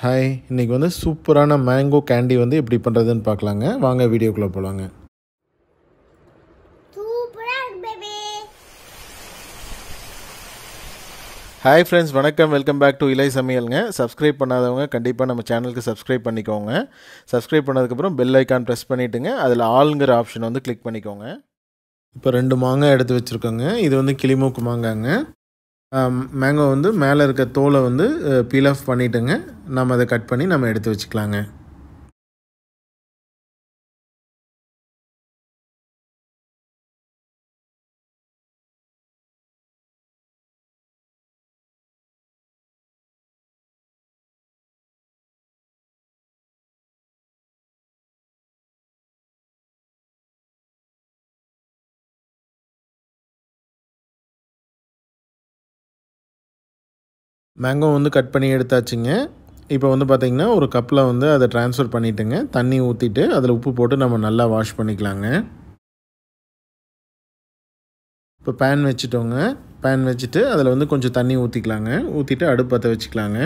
hi இன்றைக்கி வந்து சூப்பரான மேங்கோ கேண்டி வந்து எப்படி பண்ணுறதுன்னு பார்க்கலாங்க வாங்க வீடியோக்குள்ளே போகலாங்க ஹாய் ஃப்ரெண்ட்ஸ் வணக்கம் வெல்கம் பேக் டு இலை சமையலுங்க சப்ஸ்கிரைப் பண்ணாதவங்க கண்டிப்பாக நம்ம சேனலுக்கு சப்ஸ்கிரைப் பண்ணிக்கோங்க சப்ஸ்கிரைப் பண்ணதுக்கப்புறம் பெல் ஐக்கான் ப்ரெஸ் பண்ணிவிட்டுங்க அதில் ஆளுங்கிற ஆப்ஷன் வந்து கிளிக் பண்ணிக்கோங்க இப்போ ரெண்டு மாங்காய் எடுத்து வச்சுருக்கோங்க இது வந்து கிளிமூக்கு மாங்காங்க மேங்கோ வந்து மேலே இருக்க தோலை வந்து பீல் ஆஃப் பண்ணிவிட்டுங்க நம்ம அதை கட் பண்ணி நம்ம எடுத்து வச்சுக்கலாங்க மேங்கோ வந்து கட் பண்ணி எடுத்தாச்சுங்க இப்போ வந்து பார்த்திங்கன்னா ஒரு கப்பில் வந்து அதை ட்ரான்ஸ்ஃபர் பண்ணிவிட்டுங்க தண்ணி ஊற்றிட்டு அதில் உப்பு போட்டு நம்ம நல்லா வாஷ் பண்ணிக்கலாங்க இப்போ பேன் வச்சுட்டோங்க பேன் வச்சுட்டு அதில் வந்து கொஞ்சம் தண்ணி ஊற்றிக்கலாங்க ஊற்றிட்டு அடுப்பத்தை வச்சுக்கலாங்க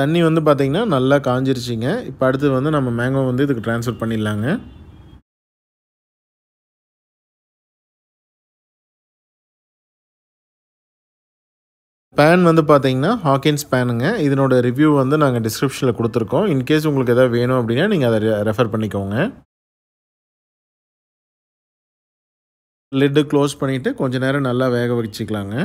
தண்ணி வந்து பார்த்திங்கன்னா நல்லா காஞ்சிருச்சிங்க இப்போ அடுத்து வந்து நம்ம மேங்கோ வந்து இதுக்கு ட்ரான்ஸ்ஃபர் பண்ணிடலாங்க பேன் வந்து பார்த்தீங்கன்னா ஹாக்கின்ஸ் பேனுங்க இதனோட ரிவ்யூ வந்து நாங்கள் டிஸ்கிரிப்ஷனில் கொடுத்துருக்கோம் இன்கேஸ் உங்களுக்கு எதாவது வேணும் அப்படின்னா நீங்கள் அதை ரெஃபர் பண்ணிக்கோங்க லிட்டு க்ளோஸ் பண்ணிவிட்டு கொஞ்சம் நேரம் நல்லா வேக வச்சுக்கலாங்க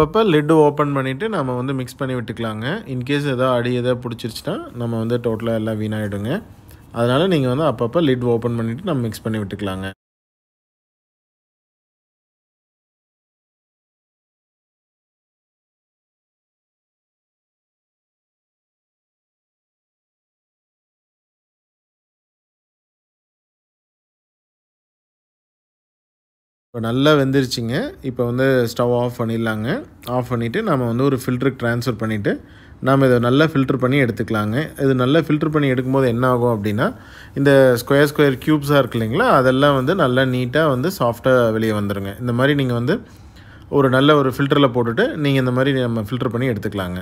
அப்பப்போ லெட்டு ஓப்பன் பண்ணிவிட்டு நம்ம வந்து மிக்ஸ் பண்ணி விட்டுக்கலாங்க இன்கேஸ் எதாவது அடி எதாவது பிடிச்சிருச்சுன்னா நம்ம வந்து டோட்டலாக எல்லாம் வீணாகிடுங்க அதனால் நீங்கள் வந்து அப்பப்போ லிட் ஓப்பன் பண்ணிவிட்டு நம்ம மிக்ஸ் பண்ணி விட்டுக்கலாங்க இப்போ நல்லா வெந்துருச்சுங்க இப்போ வந்து ஸ்டவ் ஆஃப் பண்ணிடலாங்க ஆஃப் பண்ணிவிட்டு நம்ம வந்து ஒரு ஃபில்டருக்கு ட்ரான்ஸ்ஃபர் பண்ணிவிட்டு நாம் இதை நல்லா ஃபில்ட்ரு பண்ணி எடுத்துக்கலாங்க இது நல்லா ஃபில்ட்ரு பண்ணி எடுக்கும்போது என்ன ஆகும் அப்படின்னா இந்த ஸ்கொயர் ஸ்கொயர் க்யூப்ஸாக இருக்கு இல்லைங்களா அதெல்லாம் வந்து நல்லா நீட்டாக வந்து சாஃப்டாக வெளியே வந்துடுங்க இந்த மாதிரி நீங்கள் வந்து ஒரு நல்ல ஒரு ஃபில்டரில் போட்டுட்டு நீங்கள் இந்த மாதிரி நம்ம ஃபில்ட்ரு பண்ணி எடுத்துக்கலாங்க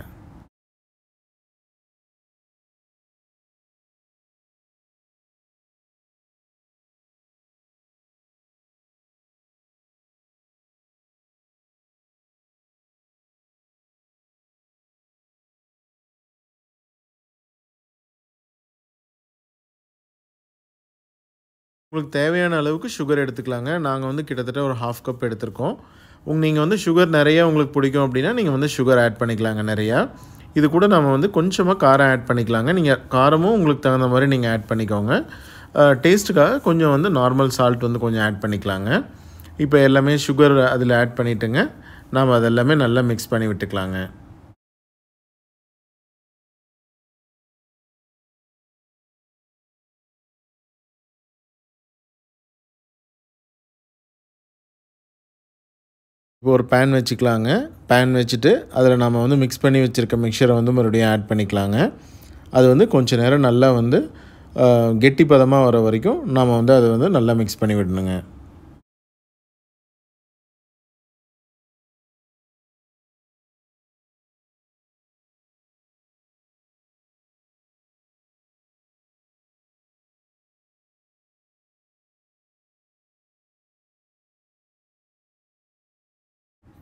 உங்களுக்கு தேவையான அளவுக்கு சுகர் எடுத்துக்கலாங்க நாங்கள் வந்து கிட்டத்தட்ட ஒரு ஹாஃப் கப் எடுத்திருக்கோம் உங்க நீங்கள் வந்து சுகர் நிறையா உங்களுக்கு பிடிக்கும் அப்படின்னா நீங்கள் வந்து சுகர் ஆட் பண்ணிக்கலாங்க நிறையா இது கூட நம்ம வந்து கொஞ்சமாக காரம் ஆட் பண்ணிக்கலாங்க நீங்கள் காரமும் உங்களுக்கு தகுந்த மாதிரி நீங்கள் ஆட் பண்ணிக்கோங்க டேஸ்ட்டுக்காக கொஞ்சம் வந்து நார்மல் சால்ட் வந்து கொஞ்சம் ஆட் பண்ணிக்கலாங்க இப்போ எல்லாமே சுகர் அதில் ஆட் பண்ணிவிட்டுங்க நாம் அதெல்லாமே நல்லா மிக்ஸ் பண்ணி விட்டுக்கலாங்க இப்போ ஒரு பேன் வச்சுக்கலாங்க பேன் வச்சுட்டு அதில் நம்ம வந்து மிக்ஸ் பண்ணி வச்சுருக்க மிக்சரை வந்து மறுபடியும் ஆட் பண்ணிக்கலாங்க அது வந்து கொஞ்சம் நேரம் நல்லா வந்து கெட்டி பதமாக வர வரைக்கும் நாம் வந்து அதை வந்து நல்லா மிக்ஸ் பண்ணி விடணுங்க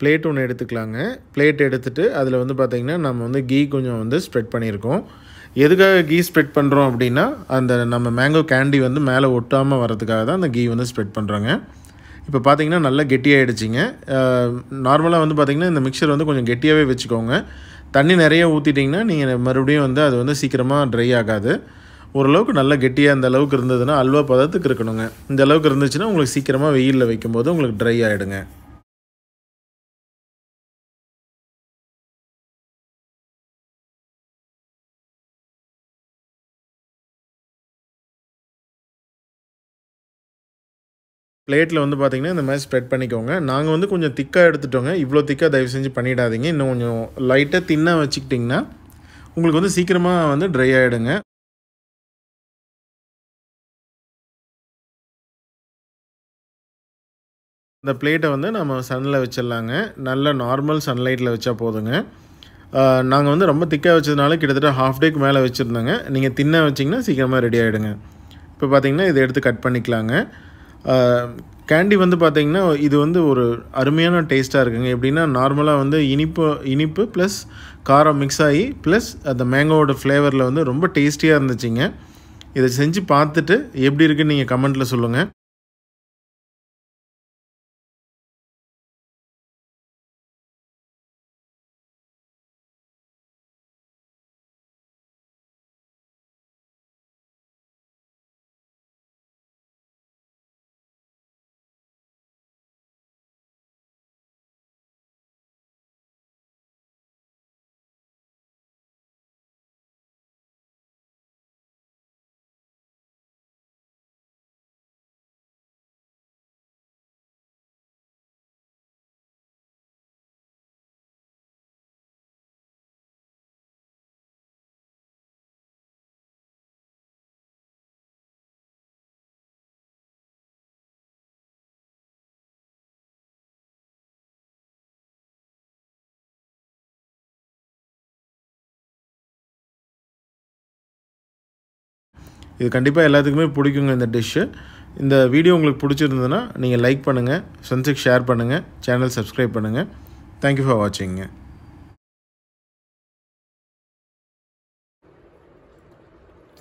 பிளேட் ஒன்று எடுத்துக்கலாங்க பிளேட் எடுத்துகிட்டு அதில் வந்து பார்த்திங்கன்னா நம்ம வந்து கீ கொஞ்சம் வந்து ஸ்ப்ரெட் பண்ணியிருக்கோம் எதுக்காக கீ ஸ்ப்ரெட் பண்ணுறோம் அப்படின்னா அந்த நம்ம மேங்கோ கேண்டி வந்து மேலே ஒட்டாமல் வரதுக்காக தான் அந்த கீ வந்து ஸ்ப்ரெட் பண்ணுறாங்க இப்போ பார்த்தீங்கன்னா நல்லா கெட்டியாகிடுச்சிங்க நார்மலாக வந்து பார்த்திங்கன்னா இந்த மிக்சர் வந்து கொஞ்சம் கெட்டியாகவே வச்சுக்கோங்க தண்ணி நிறைய ஊற்றிட்டிங்கன்னா நீங்கள் மறுபடியும் வந்து அது வந்து சீக்கிரமாக ட்ரை ஆகாது ஓரளவுக்கு நல்லா கெட்டியாக அந்த அளவுக்கு இருந்ததுன்னா அல்வா பதத்துக்கு இருக்கணுங்க இந்த அளவுக்கு இருந்துச்சுன்னா உங்களுக்கு சீக்கிரமாக வெயிலில் வைக்கும்போது உங்களுக்கு ட்ரை ஆகிடுங்க பிளேட்டில் வந்து பார்த்திங்கன்னா இந்த மாதிரி ஸ்ப்ரெட் பண்ணிக்கோங்க நாங்கள் வந்து கொஞ்சம் திக்காக எடுத்துட்டோங்க இவ்வளோ திக்காக தயவு செஞ்சு பண்ணிடாதீங்க இன்னும் கொஞ்சம் லைட்டாக தின்னாக வச்சுக்கிட்டிங்கன்னா உங்களுக்கு வந்து சீக்கிரமாக வந்து ட்ரை ஆகிடுங்க இந்த பிளேட்டை வந்து நம்ம சன்னில் வச்சிடலாங்க நல்ல நார்மல் சன்லைட்டில் வச்சா போதுங்க நாங்கள் வந்து ரொம்ப திக்காக வச்சதுனால கிட்டத்தட்ட ஹாஃப் டேக்கு மேலே வச்சுருந்தோங்க நீங்கள் தின்னாக வச்சிங்கன்னா சீக்கிரமாக ரெடி ஆகிடுங்க இப்போ பார்த்திங்கன்னா இதை எடுத்து கட் பண்ணிக்கலாங்க கேண்டி வந்து பார்த்தீங்கன்னா இது வந்து ஒரு அருமையான டேஸ்ட்டாக இருக்குங்க எப்படின்னா நார்மலாக வந்து இனிப்பு இனிப்பு ப்ளஸ் காரம் மிக்ஸ் ஆகி ப்ளஸ் அந்த மேங்கோவோட ஃப்ளேவரில் வந்து ரொம்ப டேஸ்டியாக இருந்துச்சுங்க இதை செஞ்சு பார்த்துட்டு எப்படி இருக்குன்னு நீங்கள் கமெண்ட்டில் சொல்லுங்கள் இது கண்டிப்பாக எல்லாத்துக்குமே பிடிக்குங்க இந்த டிஷ்ஷு இந்த வீடியோ உங்களுக்கு பிடிச்சிருந்ததுன்னா நீங்கள் லைக் பண்ணுங்கள் ஃப்ரெண்ட்ஸுக்கு ஷேர் பண்ணுங்கள் சேனல் சப்ஸ்கிரைப் பண்ணுங்கள் தேங்க்யூ ஃபார் வாட்சிங்க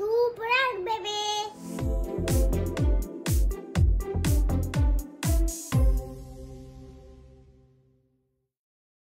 சூப்பராக இருக்கு பேபி